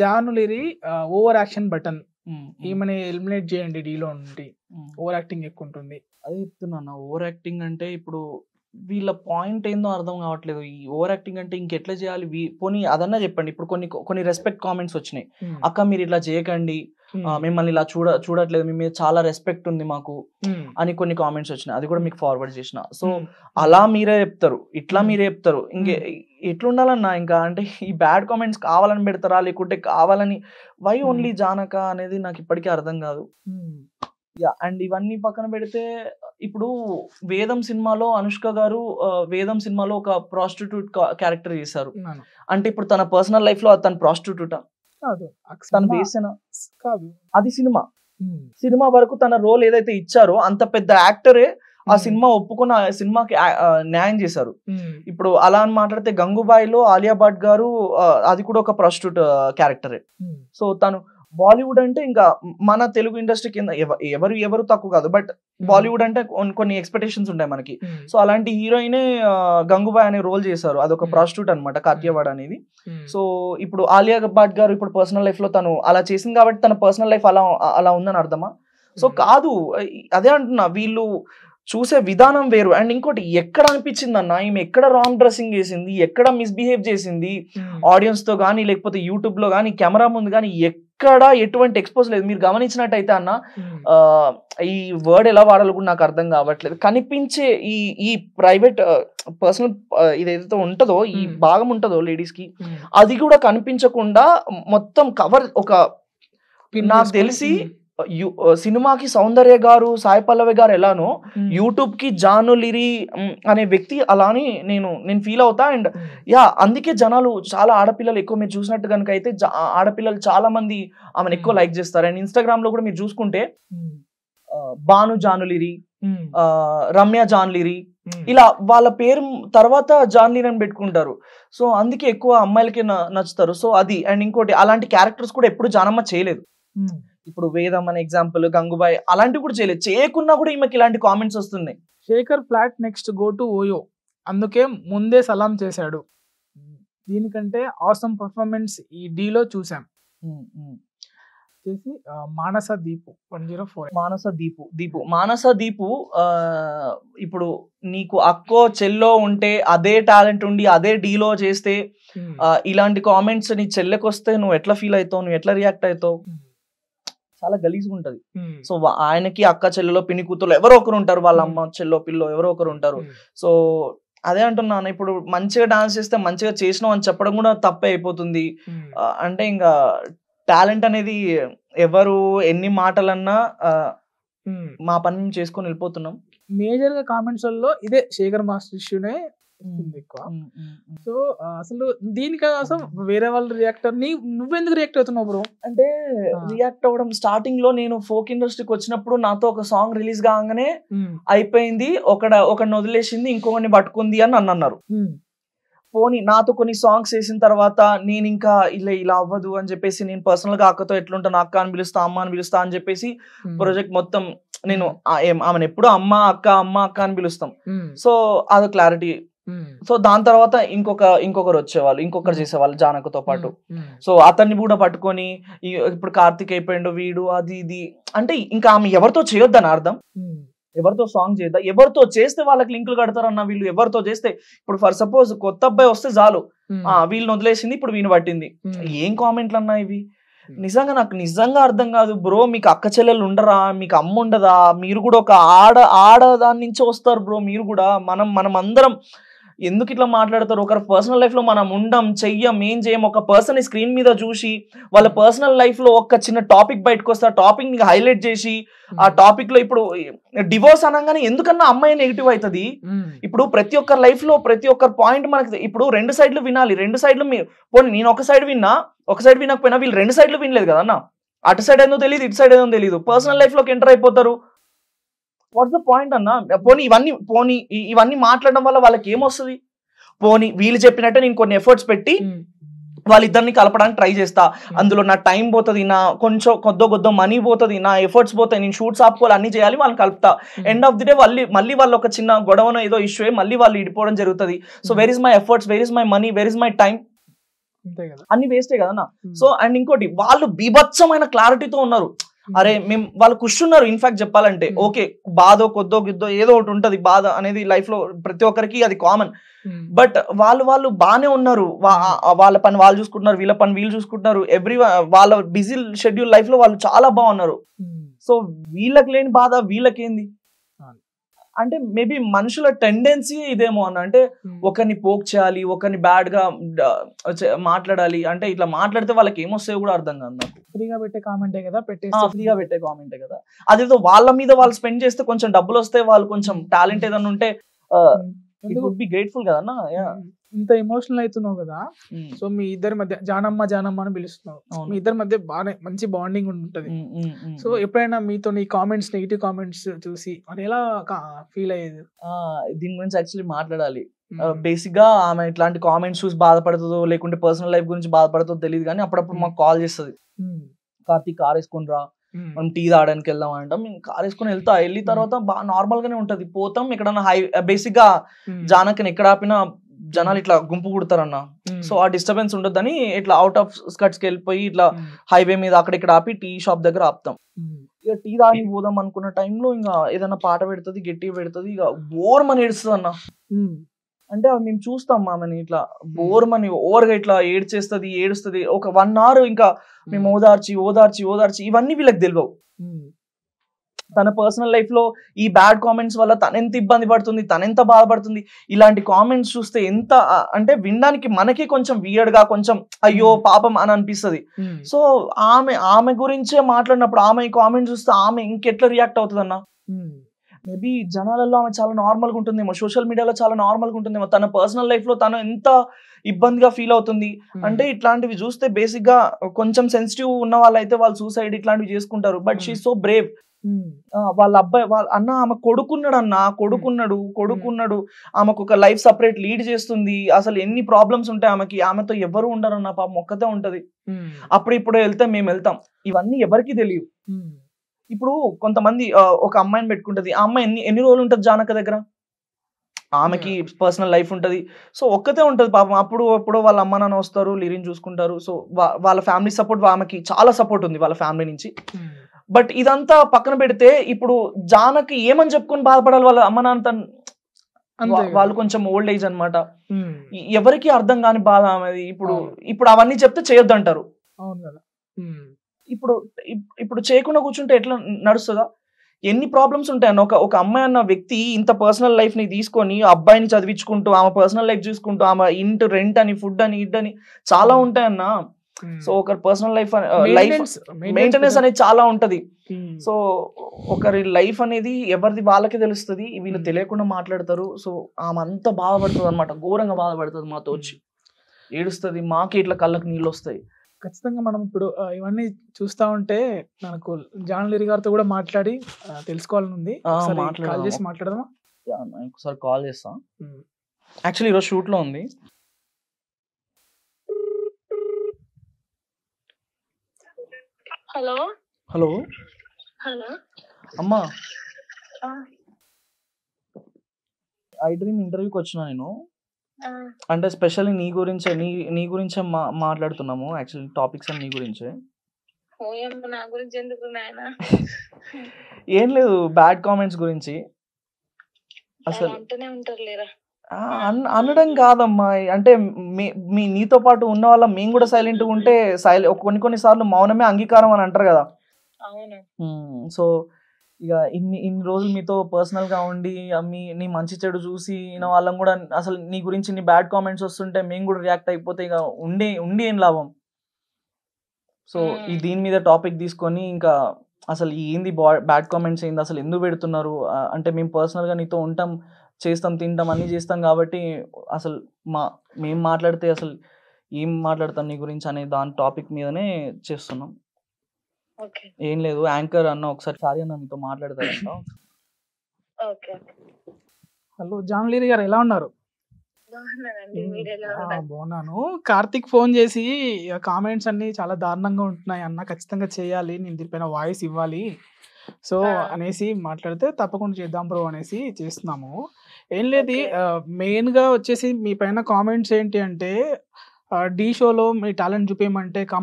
జానులిరి over action button ఈమెని eliminate చేయండి డీలో నుండి ఓవర్ యాక్టింగ్ ఎక్కువ ఉంటుంది అది చెప్తున్నాను ఓవర్ యాక్టింగ్ అంటే ఇప్పుడు వీళ్ళ పాయింట్ ఏందో అర్థం కావట్లేదు ఈ ఓవర్ యాక్టింగ్ అంటే ఇంకెట్లా చేయాలి పోనీ అదన్నా చెప్పండి ఇప్పుడు కొన్ని కొన్ని రెస్పెక్ట్ కామెంట్స్ వచ్చినాయి అక్క మీరు ఇట్లా చేయకండి మిమ్మల్ని ఇలా చూడ చూడట్లేదు మీ మీద చాలా రెస్పెక్ట్ ఉంది మాకు అని కొన్ని కామెంట్స్ వచ్చినాయి అది కూడా మీకు ఫార్వర్డ్ చేసిన సో అలా మీరే చెప్తారు ఇట్లా మీరే చెప్తారు ఇంకే ఎట్లుండాలన్నా ఇంకా అంటే ఈ బ్యాడ్ కామెంట్స్ కావాలని పెడతారా లేకుంటే కావాలని వై ఓన్లీ జానక అనేది నాకు ఇప్పటికీ అర్థం కాదు యా అండ్ ఇవన్నీ పక్కన పెడితే ఇప్పుడు వేదం సినిమాలో అనుష్క గారు వేదం సినిమాలో ఒక ప్రాస్టిట్యూట్ క్యారెక్టర్ చేశారు అంటే ఇప్పుడు తన పర్సనల్ లైఫ్ లో తన ప్రాస్టిట్యూట్ తను వేసిన అది సినిమా సినిమా వరకు తన రోల్ ఏదైతే ఇచ్చారో అంత పెద్ద యాక్టరే ఆ hmm. సినిమా ఒప్పుకున్న సినిమాకి న్యాయం చేశారు hmm. ఇప్పుడు అలా అని మాట్లాడితే గంగుబాయిలో ఆలియా భట్ గారు అది కూడా ఒక ప్రస్టూట్ క్యారెక్టరే hmm. సో తను బాలీవుడ్ అంటే ఇంకా మన తెలుగు ఇండస్ట్రీ కింద ఎవరు ఎవరు తక్కువ కాదు బట్ బాలీవుడ్ అంటే కొన్ని ఎక్స్పెక్టేషన్స్ ఉంటాయి మనకి సో అలాంటి హీరోయినే గంగుబాయ్ అనే రోల్ చేశారు అదొక ప్రాస్టిట్యూట్ అనమాట కాత్యవాడ్ అనేది సో ఇప్పుడు ఆలియా భట్ గారు ఇప్పుడు పర్సనల్ లైఫ్ లో తను అలా చేసింది కాబట్టి తన పర్సనల్ లైఫ్ అలా అలా ఉందని అర్థమా సో కాదు అదే అంటున్నా వీళ్ళు చూసే విధానం వేరు అండ్ ఇంకోటి ఎక్కడ అనిపించింది అన్న ఈమె ఎక్కడ రాంగ్ డ్రెస్సింగ్ చేసింది ఎక్కడ మిస్బిహేవ్ చేసింది hmm. ఆడియన్స్ తో కానీ లేకపోతే యూట్యూబ్ లో కానీ కెమెరా ముందు కానీ ఎక్కడ ఎటువంటి ఎక్స్పోజ్ లేదు మీరు గమనించినట్టయితే అన్న hmm. ఈ వర్డ్ ఎలా వాడాలి కూడా నాకు అర్థం కావట్లేదు కనిపించే ఈ ఈ ప్రైవేట్ పర్సనల్ ఇదైతే ఉంటుందో ఈ hmm. భాగం ఉంటుందో లేడీస్ కి అది కూడా కనిపించకుండా మొత్తం కవర్ ఒక నాకు తెలిసి సినిమాకి సౌందర్య గారు సాయి పల్లవి గారు ఎలానో యూట్యూబ్ కి జాను లిరి అనే వ్యక్తి అలాని నేను నేను ఫీల్ అవుతా అండ్ యా అందుకే జనాలు చాలా ఆడపిల్లలు ఎక్కువ మీరు చూసినట్టు కనుక అయితే ఆడపిల్లలు చాలా మంది ఆమెను ఎక్కువ లైక్ చేస్తారు అండ్ ఇన్స్టాగ్రామ్ లో కూడా మీరు చూసుకుంటే బాను జానులిరి రమ్య జాన్లిరి ఇలా వాళ్ళ పేరు తర్వాత జాన్లీన్ అని పెట్టుకుంటారు సో అందుకే ఎక్కువ అమ్మాయిలకి నచ్చుతారు సో అది అండ్ ఇంకోటి అలాంటి క్యారెక్టర్స్ కూడా ఎప్పుడు జానమ్మ చేయలేదు Hmm. ఇప్పుడు వేదం అనే ఎగ్జాంపుల్ గంగుబాయ్ అలాంటివి కూడా చేయలేదు చేయకున్నా కూడా ఈమెకి ఇలాంటి కామెంట్స్ వస్తున్నాయి Shekhar flat next go to OYO అందుకే ముందే సలాం చేశాడు దీనికంటే ఆసమ్ పర్ఫార్మెన్స్ ఈ డీలో చూసాం వచ్చేసి hmm, hmm. Manasa Deepu one zero four Manasa Deepu Deepu Manasa Deepu ఇప్పుడు నీకు అక్కో చెల్లో ఉంటే అదే టాలెంట్ ఉండి అదే డీలో చేస్తే ఇలాంటి కామెంట్స్ నీ చెల్లెకొస్తే నువ్వు ఎట్లా ఫీల్ అవుతావు నువ్వు ఎట్లా రియాక్ట్ అవుతావు చాలా గలీజ్గా ఉంటది సో ఆయనకి అక్క చెల్లెలో పిని కూతురు ఎవరో ఒకరు ఉంటారు వాళ్ళ అమ్మ చెల్లో పిల్లో ఎవరో ఒకరు ఉంటారు సో అదే అంటున్నాను ఇప్పుడు మంచిగా డాన్స్ చేస్తే మంచిగా చేసినాం అని చెప్పడం కూడా తప్పే అయిపోతుంది అంటే ఇంకా టాలెంట్ అనేది ఎవరు ఎన్ని మాటలన్నా మా పని చేసుకొని వెళ్ళిపోతున్నాం మేజర్ గా కామెంట్స్ లో ఇదే శేఖర్ మాస్టర్ ఇష్యూనే కనిపిస్తుంది ఎక్కువ సో అసలు దీనికోసం వేరే వాళ్ళ రియాక్టర్ ని నువ్వెందుకు రియాక్ట్ అవుతున్నావు బ్రో అంటే రియాక్ట్ అవ్వడం స్టార్టింగ్ లో నేను ఫోక్ ఇండస్ట్రీకి వచ్చినప్పుడు నాతో ఒక సాంగ్ రిలీజ్ కాగానే అయిపోయింది ఒకడ ఒకడిని వదిలేసింది ఇంకొకటి పట్టుకుంది అని నన్ను అన్నారు పోనీ నాతో కొన్ని సాంగ్స్ వేసిన తర్వాత నేను ఇంకా ఇలా ఇలా అవ్వదు అని చెప్పేసి నేను పర్సనల్ గా అక్కతో నా అక్క అని పిలుస్తా అమ్మ అని పిలుస్తా అని చెప్పేసి ప్రాజెక్ట్ మొత్తం నేను ఆమెను ఎప్పుడు అమ్మ అక్క అమ్మ అక్క అని పిలుస్తాం సో అదో క్లారిటీ Hmm. సో దాని తర్వాత ఇంకొక ఇంకొకరు వచ్చేవాళ్ళు ఇంకొకరు hmm. చేసేవాళ్ళు జానకతో hmm. పాటు సో అతన్ని కూడా పట్టుకొని ఇప్పుడు కార్తిక్ అయిపోయిండు వీడు అది ఇది అంటే ఇంకా ఆమె ఎవరితో చేయొద్దని అర్థం ఎవరితో సాంగ్ చేద్దాం ఎవరితో చేస్తే వాళ్ళకి లింకులు కడతారన్న వీళ్ళు ఎవరితో చేస్తే ఇప్పుడు ఫర్ సపోజ్ కొత్త అబ్బాయి వస్తే చాలు ఆ వీళ్ళని వదిలేసింది ఇప్పుడు వీని పట్టింది ఏం కామెంట్లు అన్నా ఇవి నిజంగా నాకు నిజంగా అర్థం కాదు బ్రో మీకు అక్క చెల్లెలు ఉండరా మీకు అమ్మ ఉండదా మీరు కూడా ఒక ఆడ ఆడ దాని నుంచి వస్తారు బ్రో మీరు కూడా మనం మనం అందరం ఎందుకు ఇట్లా మాట్లాడతారు ఒకరి పర్సనల్ లైఫ్లో మనం ఉండం చెయ్యం ఏం చేయం ఒక పర్సన్ స్క్రీన్ మీద చూసి వాళ్ళ పర్సనల్ లైఫ్లో ఒక చిన్న టాపిక్ బయటకు వస్తే ఆ ని హైలైట్ చేసి ఆ టాపిక్ లో ఇప్పుడు డివోర్స్ అనగానే ఎందుకన్నా అమ్మాయి నెగిటివ్ అవుతుంది ఇప్పుడు ప్రతి ఒక్క లైఫ్ లో ప్రతి ఒక్కరి పాయింట్ మనకి ఇప్పుడు రెండు సైడ్లు వినాలి రెండు సైడ్లు మీరు పోనీ నేను ఒక సైడ్ విన్నా ఒక సైడ్ వినకపోయినా వీళ్ళు రెండు సైడ్లు వినలేదు కదా అటు సైడ్ ఏదో తెలియదు ఇటు సైడ్ ఏదో తెలియదు పర్సనల్ లైఫ్ లోకి ఎంటర్ అయిపోతారు వాట్స్ ద పాయింట్ అన్న పోనీ ఇవన్నీ పోనీ ఇవన్నీ మాట్లాడడం వల్ల వాళ్ళకి ఏమొస్తుంది పోనీ వీళ్ళు చెప్పినట్టే నేను కొన్ని ఎఫర్ట్స్ పెట్టి వాళ్ళిద్దరిని కలపడానికి ట్రై చేస్తా అందులో నా టైం పోతుంది నా కొంచెం కొద్దో కొద్దో మనీ పోతుంది నా ఎఫర్ట్స్ పోతాయి నేను షూట్స్ ఆపుకోవాలి అన్ని చేయాలి వాళ్ళని కలుపుతా ఎండ్ ఆఫ్ ది డే వాళ్ళు మళ్ళీ వాళ్ళు ఒక చిన్న గొడవనో ఏదో ఇష్యూ మళ్ళీ వాళ్ళు ఇడిపోవడం జరుగుతుంది so where is my efforts where is my money where is my time అన్ని వేస్టే కదన్నా సో అండ్ ఇంకోటి వాళ్ళు బీభత్సమైన క్లారిటీతో ఉన్నారు అరే మేము వాళ్ళు కూర్చున్నారు ఇన్ఫాక్ట్ చెప్పాలంటే ఓకే బాధో కొద్దో గిద్దో ఏదో ఒకటి ఉంటది బాధ అనేది లైఫ్ లో ప్రతి ఒక్కరికి అది కామన్ బట్ వాళ్ళు వాళ్ళు బానే ఉన్నారు వాళ్ళ పని వాళ్ళు చూసుకుంటున్నారు వీళ్ళ పని వీళ్ళు చూసుకుంటున్నారు ఎవ్రీ వాళ్ళ బిజీ షెడ్యూల్ లైఫ్ లో వాళ్ళు చాలా బాగున్నారు సో వీళ్ళకి లేని బాధ వీళ్ళకేంది అంటే మేబీ మనుషుల టెండెన్సీ ఇదేమో అన్న అంటే hmm. ఒకరిని పోక్ చేయాలి ఒకరిని బ్యాడ్ గా మాట్లాడాలి అంటే ఇట్లా మాట్లాడితే వాళ్ళకి ఏమొస్తాయో కూడా అర్థం కాదు నాకు ఫ్రీగా పెట్టే కామెంటే కదా పెట్టే ఫ్రీగా పెట్టే కామెంటే కదా అది వాళ్ళ మీద వాళ్ళు స్పెండ్ చేస్తే కొంచెం డబ్బులు వస్తే వాళ్ళు కొంచెం టాలెంట్ ఏదన్నా ఉంటే బి గ్రేట్ఫుల్ కదన్నా ఇంత ఎమోషనల్ అవుతున్నావు కదా సో మీ ఇద్దరి మధ్య జానమ్మ జానమ్మ అని పిలుస్తున్నావు మీ ఇద్దరి మధ్య బాగానే మంచి బాండింగ్ ఉంటుంది సో ఎప్పుడైనా మీతో ఈ కామెంట్స్ నెగిటివ్ కామెంట్స్ చూసి అది ఎలా ఫీల్ అయ్యేది దీని గురించి యాక్చువల్లీ మాట్లాడాలి బేసిక్ గా ఆమె ఇట్లాంటి కామెంట్స్ చూసి బాధపడుతుందో లేకుంటే పర్సనల్ లైఫ్ గురించి బాధపడుతుందో తెలియదు కానీ అప్పుడప్పుడు మాకు కాల్ చేస్తుంది కార్తీక్ కార్ వేసుకుని రా మనం టీ తాగడానికి వెళ్దాం అంటాం మేము కార్ వేసుకుని వెళ్తా వెళ్ళిన తర్వాత బాగా నార్మల్ గానే ఉంటది పోతాం ఎక్కడన్నా హై బేసిక్ గా జానకని ఎక్కడ ఆపినా జనాలు ఇట్లా గుంపు కుడతారన్న సో ఆ డిస్టర్బెన్స్ ఉండొద్దని ఇట్లా అవుట్ ఆఫ్ స్కర్ట్స్ కి వెళ్ళిపోయి ఇట్లా హైవే మీద అక్కడ ఇక్కడ ఆపి టీ షాప్ దగ్గర ఆపుతాం ఇక టీ దాని పోదాం అనుకున్న టైంలో ఇంకా ఏదైనా పాట పెడుతుంది గట్టి పెడుతుంది ఇక బోర్ మని ఏడుస్తుంది అన్న అంటే మేము చూస్తాం మామని ఇట్లా బోర్ మని ఓవర్గా ఇట్లా ఏడ్చేస్తుంది ఏడుస్తుంది ఒక వన్ అవర్ ఇంకా మేము ఓదార్చి ఓదార్చి ఓదార్చి ఇవన్నీ వీళ్ళకి తెలియవు తన పర్సనల్ లైఫ్ లో ఈ బ్యాడ్ కామెంట్స్ వల్ల తన ఎంత ఇబ్బంది పడుతుంది తన ఎంత బాధపడుతుంది ఇలాంటి కామెంట్స్ చూస్తే ఎంత అంటే వినడానికి మనకి కొంచెం వియర్డ్గా కొంచెం అయ్యో hmm. పాపం అని అనిపిస్తుంది hmm. సో ఆమె ఆమె గురించే మాట్లాడినప్పుడు ఆమె ఈ కామెంట్స్ చూస్తే ఆమె ఇంకెట్లా రియాక్ట్ అవుతుంది అన్న మేబీ జనాలలో ఆమె చాలా నార్మల్గా ఉంటుందేమో సోషల్ మీడియాలో చాలా నార్మల్గా ఉంటుందేమో తన పర్సనల్ లైఫ్లో తను ఎంత ఇబ్బందిగా ఫీల్ అవుతుంది hmm. అంటే ఇట్లాంటివి చూస్తే బేసిక్గా కొంచెం సెన్సిటివ్ ఉన్న వాళ్ళు అయితే వాళ్ళు సూసైడ్ ఇట్లాంటివి చేసుకుంటారు బట్ షీ సో బ్రేవ్ వాళ్ళ అబ్బాయి వాళ్ళ అన్న ఆమె కొడుకున్నాడు అన్న కొడుకున్నాడు కొడుకున్నాడు ఆమెకు ఒక లైఫ్ సపరేట్ లీడ్ చేస్తుంది అసలు ఎన్ని ప్రాబ్లమ్స్ ఉంటాయి ఆమెకి ఆమెతో ఎవరు ఉండరన్న పాపం ఒక్కతే ఉంటది అప్పుడు ఇప్పుడు వెళ్తే మేము వెళ్తాం ఇవన్నీ ఎవరికి తెలియవు ఇప్పుడు కొంతమంది ఒక అమ్మాయిని పెట్టుకుంటది ఆ అమ్మాయి ఎన్ని ఎన్ని రోజులు ఉంటది జానక దగ్గర ఆమెకి పర్సనల్ లైఫ్ ఉంటుంది సో ఒక్కతే ఉంటుంది పాపం అప్పుడు అప్పుడు వాళ్ళ అమ్మ నాన్న వస్తారు లిరిని చూసుకుంటారు సో వాళ్ళ ఫ్యామిలీ సపోర్ట్ ఆమెకి చాలా సపోర్ట్ ఉంది వాళ్ళ ఫ్యామిలీ నుంచి బట్ ఇదంతా పక్కన పెడితే ఇప్పుడు జానకి ఏమని చెప్పుకొని బాధపడాలి వాళ్ళ అమ్మ నాన్న వాళ్ళు కొంచెం ఓల్డ్ ఏజ్ అనమాట ఎవరికి అర్థం కాని బాధ అనేది ఇప్పుడు ఇప్పుడు అవన్నీ చెప్తే చేయొద్దు అంటారు ఇప్పుడు ఇప్పుడు చేయకుండా కూర్చుంటే ఎట్లా నడుస్తుందా ఎన్ని ప్రాబ్లమ్స్ ఉంటాయని ఒక ఒక అమ్మాయి అన్న వ్యక్తి ఇంత పర్సనల్ లైఫ్ ని తీసుకొని అబ్బాయిని చదివించుకుంటూ ఆమె పర్సనల్ లైఫ్ చూసుకుంటూ ఆమె ఇంటి రెంట్ అని ఫుడ్ అని ఇడ్ అని చాలా ఉంటాయన్నా సో hmm. ఒకరి పర్సనల్ లైఫ్ లైఫ్ మెయింటెనెన్స్ అనేది చాలా ఉంటది సో hmm. ఒకరి లైఫ్ అనేది ఎవరిది వాళ్ళకి తెలుస్తుంది వీళ్ళు hmm. తెలియకుండా మాట్లాడతారు సో ఆమె అంత బాధపడుతుంది అనమాట ఘోరంగా బాధపడుతుంది మాతో వచ్చి ఏడుస్తుంది మాకి ఇట్లా కళ్ళకు నీళ్ళు వస్తాయి ఖచ్చితంగా మనం ఇప్పుడు ఇవన్నీ చూస్తా ఉంటే మనకు జాన్ లిరి గారితో కూడా మాట్లాడి తెలుసుకోవాలని ఉంది కాల్ చేసి మాట్లాడదామా ఒకసారి కాల్ చేస్తాం యాక్చువల్లీ ఈరోజు షూట్లో ఉంది హలో హలో హలో అమ్మా ఐ డ్రీమ్ ఇంటర్వ్యూకి వచ్చిన నేను అంటే స్పెషల్లీ నీ గురించే నీ నీ గురించే మా మాట్లాడుతున్నాము యాక్చువల్లీ టాపిక్స్ అన్ని నీ గురించే నా గురించి ఎందుకు నాయనా ఏం లేదు బ్యాడ్ కామెంట్స్ గురించి అసలు అంటూనే ఉంటారు లేరా అనడం కాదమ్మా అంటే మీ నీతో పాటు ఉన్న వాళ్ళ మేము కూడా సైలెంట్ ఉంటే సైలె కొన్ని కొన్ని సార్లు మౌనమే అంగీకారం అని అంటారు కదా సో ఇక ఇన్ని ఇన్ని రోజులు మీతో పర్సనల్ గా ఉండి మీ నీ మంచి చెడు చూసి వాళ్ళం కూడా అసలు నీ గురించి నీ బ్యాడ్ కామెంట్స్ వస్తుంటే మేము కూడా రియాక్ట్ అయిపోతే ఇక ఉండి ఉండి ఏం లాభం సో ఈ దీని మీద టాపిక్ తీసుకొని ఇంకా అసలు ఏంది బ్యాడ్ కామెంట్స్ ఏంది అసలు ఎందుకు పెడుతున్నారు అంటే మేము పర్సనల్గా నీతో ఉంటాం చేస్తాం తింటాం అన్ని చేస్తాం కాబట్టి అసలు మా మేము మాట్లాడితే అసలు ఏం మాట్లాడతాం నీ గురించి అనే దాని టాపిక్ మీదనే చేస్తున్నాం ఏం లేదు యాంకర్ అన్న ఒకసారి సారీ అన్న మీతో మాట్లాడతారంట హలో జాన్లీని గారు ఎలా ఉన్నారు బాగున్నాను కార్తిక్ ఫోన్ చేసి కామెంట్స్ అన్ని చాలా దారుణంగా ఉంటున్నాయి అన్న ఖచ్చితంగా చేయాలి నేను దీనిపైన వాయిస్ ఇవ్వాలి సో అనేసి మాట్లాడితే తప్పకుండా చేద్దాం బ్రో అనేసి చేస్తున్నాము ఏం లేదు మెయిన్ గా వచ్చేసి మీ పైన కామెంట్స్ ఏంటి అంటే డీ షోలో మీ టాలెంట్ చూపించమంటే